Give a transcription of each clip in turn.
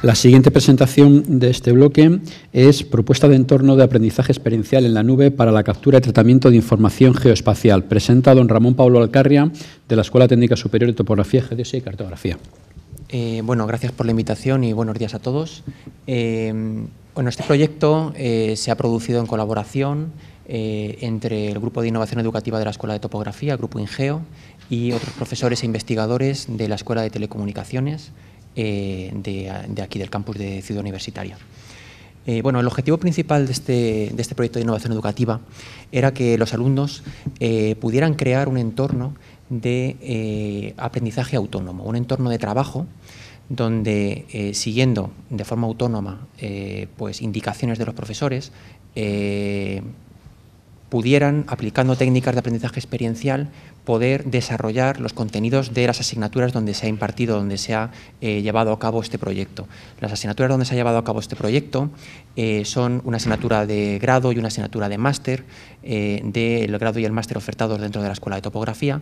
La siguiente presentación de este bloque es Propuesta de entorno de aprendizaje experiencial en la nube para la captura y tratamiento de información geoespacial. Presenta don Ramón Pablo Alcarria, de la Escuela Técnica Superior de Topografía, Geodesia y Cartografía. Eh, bueno, gracias por la invitación y buenos días a todos. Eh, bueno, este proyecto eh, se ha producido en colaboración entre el Grupo de Innovación Educativa de la Escuela de Topografía, Grupo INGEO, y otros profesores e investigadores de la Escuela de Telecomunicaciones, eh, de, aquí, del campus de Ciudad Universitaria. Eh, bueno, el objetivo principal este, de este, proyecto de innovación educativa era que los alumnos eh, pudieran crear un entorno de aprendizaje autónomo, un entorno de trabajo donde siguiendo de forma autónoma pues indicaciones de los profesores pudieran, aplicando técnicas de aprendizaje experiencial, poder desarrollar los contenidos de las asignaturas donde se ha impartido, donde se ha eh, llevado a cabo este proyecto. Las asignaturas donde se ha llevado a cabo este proyecto eh, son una asignatura de grado y una asignatura de máster, eh, del grado y el máster ofertados dentro de la Escuela de Topografía.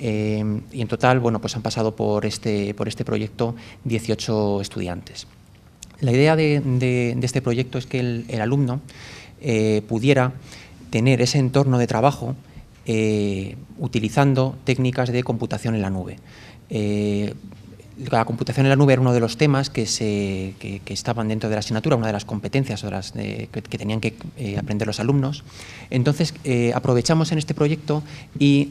y en total, bueno, pues han pasado por este, por este proyecto 18 estudiantes. La idea de, este proyecto es que el alumno pudiera tener ese entorno de trabajo eh, utilizando técnicas de computación en la nube. Eh, la computación en la nube era uno de los temas que, se, estaban dentro de la asignatura, una de las competencias de eh, que, tenían que aprender los alumnos. Entonces, aprovechamos en este proyecto y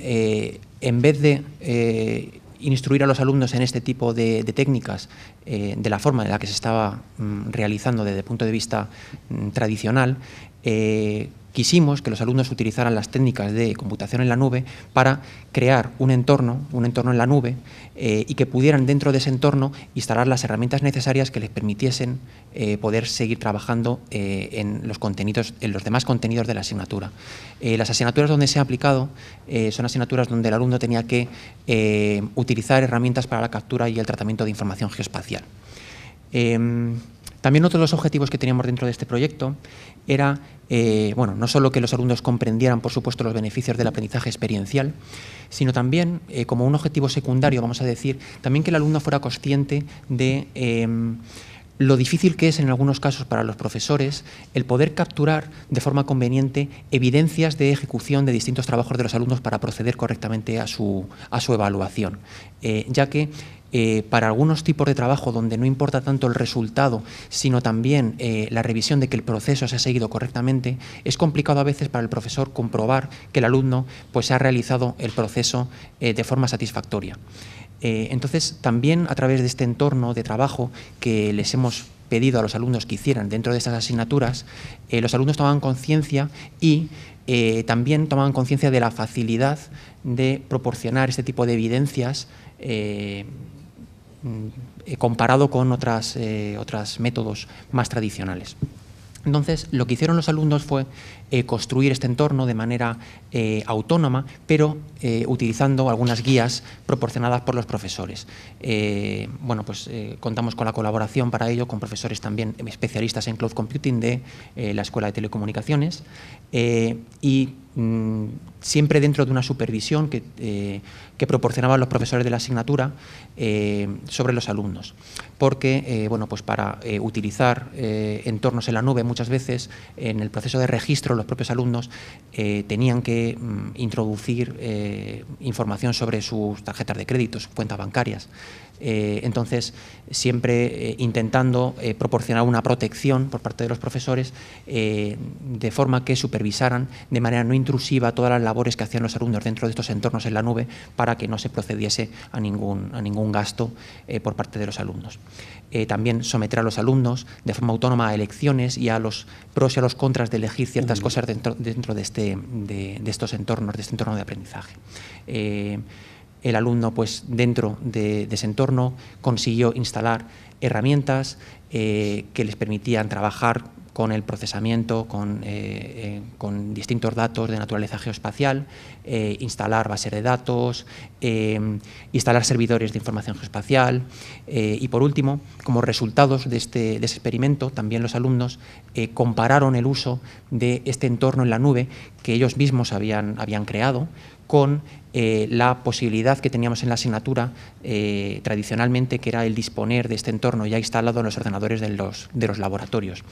en vez de instruir a los alumnos en este tipo de, técnicas de la forma en la que se estaba mm, realizando desde el punto de vista mm, tradicional, quisimos que los alumnos utilizaran las técnicas de computación en la nube para crear un entorno, un entorno en la nube, eh, y que pudieran dentro de ese entorno instalar las herramientas necesarias que les permitiesen eh, poder seguir trabajando eh, en los contenidos, en los demás contenidos de la asignatura. las asignaturas donde se ha aplicado son asignaturas donde el alumno tenía que utilizar herramientas para la captura y el tratamiento de información geoespacial. Em, también otro de los objetivos que teníamos dentro de este proyecto era, eh, bueno, no solo que los alumnos comprendieran, por supuesto, los beneficios del aprendizaje experiencial, sino también, eh, como un objetivo secundario, vamos a decir, también que el alumno fuera consciente de em, lo difícil que es en algunos casos para los profesores el poder capturar de forma conveniente evidencias de ejecución de distintos trabajos de los alumnos para proceder correctamente a su, a su evaluación, eh, ya que eh, para algunos tipos de trabajo donde no importa tanto el resultado, sino también eh, la revisión de que el proceso se ha seguido correctamente, es complicado a veces para el profesor comprobar que el alumno pues, ha realizado el proceso eh, de forma satisfactoria. entonces, también a través de este entorno de trabajo que les hemos pedido a los alumnos que hicieran dentro de estas asignaturas, los alumnos tomaban conciencia y también tomaban conciencia de la facilidad de proporcionar este tipo de evidencias Mm, eh, comparado con otros eh, métodos más tradicionales. Entonces, lo que hicieron los alumnos fue eh, construir este entorno de manera autónoma, pero utilizando algunas guías proporcionadas por los profesores. bueno, pues contamos con la colaboración para ello con profesores también especialistas en cloud computing de la Escuela de Telecomunicaciones y Mm, siempre dentro de una supervisión eh, que, proporcionaban los profesores de la asignatura eh, sobre los alumnos. Porque eh, bueno, pues para utilizar entornos en la nube muchas veces en el proceso de registro los propios alumnos tenían que mm, introducir información sobre sus tarjetas de crédito, sus cuentas bancarias. Eh, entonces, siempre eh, intentando eh, proporcionar una protección por parte de los profesores de forma que supervisaran de manera no intrusiva todas las labores que hacían los alumnos dentro de estos entornos en la nube para que no se procediese a ningún, ningún gasto por parte de los alumnos. también someter a los alumnos de forma autónoma a elecciones y a los pros y a los contras de elegir ciertas cosas dentro, de, este, de, estos entornos, de este entorno de aprendizaje el alumno pues, dentro de, ese entorno consiguió instalar herramientas eh, que les permitían trabajar con el procesamiento, eh, eh, con, distintos datos de naturaleza geoespacial, eh, instalar bases de datos, instalar servidores de información geoespacial y por último, como resultados de este, ese experimento, también los alumnos compararon el uso de este entorno en la nube que ellos mismos habían, creado con la posibilidad que teníamos en la asignatura tradicionalmente, que era el disponer de este entorno ya instalado en los ordenadores de los, laboratorios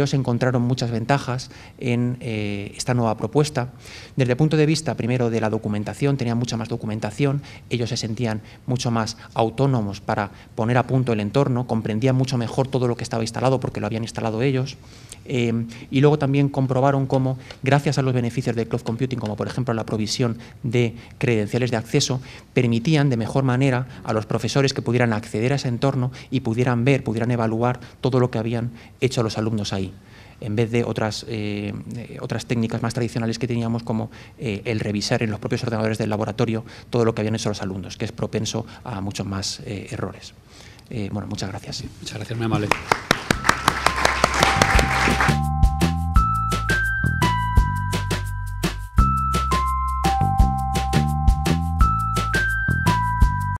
ellos encontraron muchas ventajas en eh, esta nueva propuesta. Desde el punto de vista, primero, de la documentación, tenían mucha más documentación, ellos se sentían mucho más autónomos para poner a punto el entorno, comprendían mucho mejor todo lo que estaba instalado porque lo habían instalado ellos. Eh, y luego también comprobaron cómo, gracias a los beneficios de cloud computing, como por ejemplo la provisión de credenciales de acceso, permitían de mejor manera a los profesores que pudieran acceder a ese entorno y pudieran ver, pudieran evaluar todo lo que habían hecho los alumnos ahí en vez de otras, eh, eh, otras técnicas más tradicionales que teníamos como eh, el revisar en los propios ordenadores del laboratorio todo lo que habían hecho los alumnos, que es propenso a muchos más errores. bueno, muchas gracias. Muchas gracias, muy amable.